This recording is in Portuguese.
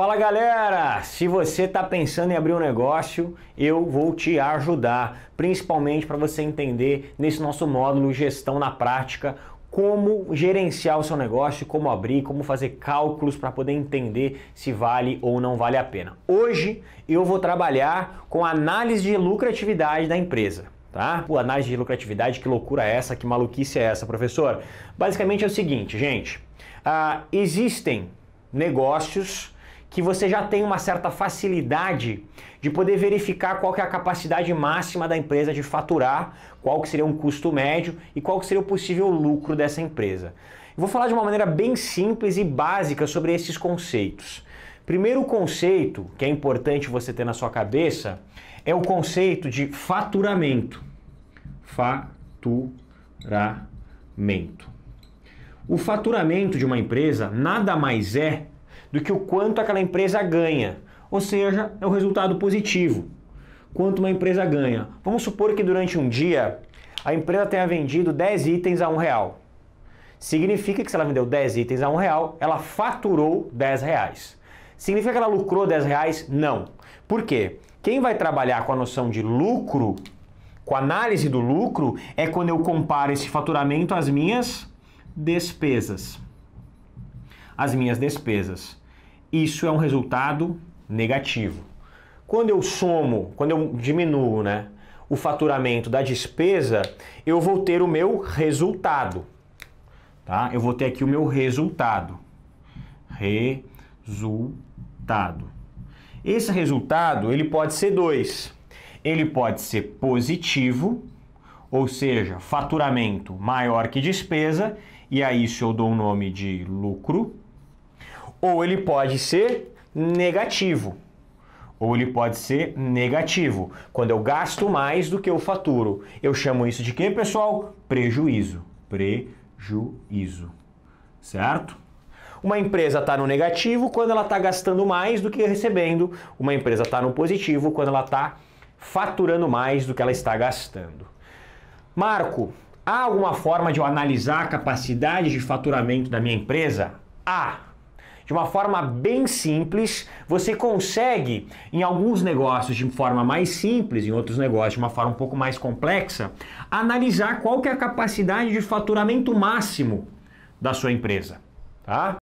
Fala galera! Se você está pensando em abrir um negócio, eu vou te ajudar, principalmente para você entender nesse nosso módulo Gestão na Prática como gerenciar o seu negócio, como abrir, como fazer cálculos para poder entender se vale ou não vale a pena. Hoje eu vou trabalhar com análise de lucratividade da empresa. Tá? Pô, análise de lucratividade, que loucura é essa, que maluquice é essa, professor? Basicamente é o seguinte, gente: uh, existem negócios que você já tem uma certa facilidade de poder verificar qual que é a capacidade máxima da empresa de faturar, qual que seria um custo médio e qual que seria o possível lucro dessa empresa. Eu vou falar de uma maneira bem simples e básica sobre esses conceitos. Primeiro conceito que é importante você ter na sua cabeça é o conceito de faturamento. Faturamento. O faturamento de uma empresa nada mais é do que o quanto aquela empresa ganha. Ou seja, é um resultado positivo. Quanto uma empresa ganha. Vamos supor que durante um dia a empresa tenha vendido 10 itens a um real. Significa que se ela vendeu 10 itens a um real, ela faturou 10 reais. Significa que ela lucrou 10 reais? Não. Por quê? Quem vai trabalhar com a noção de lucro, com a análise do lucro, é quando eu comparo esse faturamento às minhas despesas as minhas despesas. Isso é um resultado negativo. Quando eu somo, quando eu diminuo né, o faturamento da despesa, eu vou ter o meu resultado. Tá? Eu vou ter aqui o meu resultado. Resultado. Esse resultado ele pode ser dois. Ele pode ser positivo, ou seja, faturamento maior que despesa, e a isso eu dou o nome de lucro ou ele pode ser negativo. Ou ele pode ser negativo. Quando eu gasto mais do que eu faturo, eu chamo isso de quê, pessoal? Prejuízo. Prejuízo. Certo? Uma empresa está no negativo quando ela está gastando mais do que recebendo. Uma empresa está no positivo quando ela está faturando mais do que ela está gastando. Marco, há alguma forma de eu analisar a capacidade de faturamento da minha empresa? Há. Ah, de uma forma bem simples, você consegue, em alguns negócios de forma mais simples, em outros negócios de uma forma um pouco mais complexa, analisar qual que é a capacidade de faturamento máximo da sua empresa. Tá?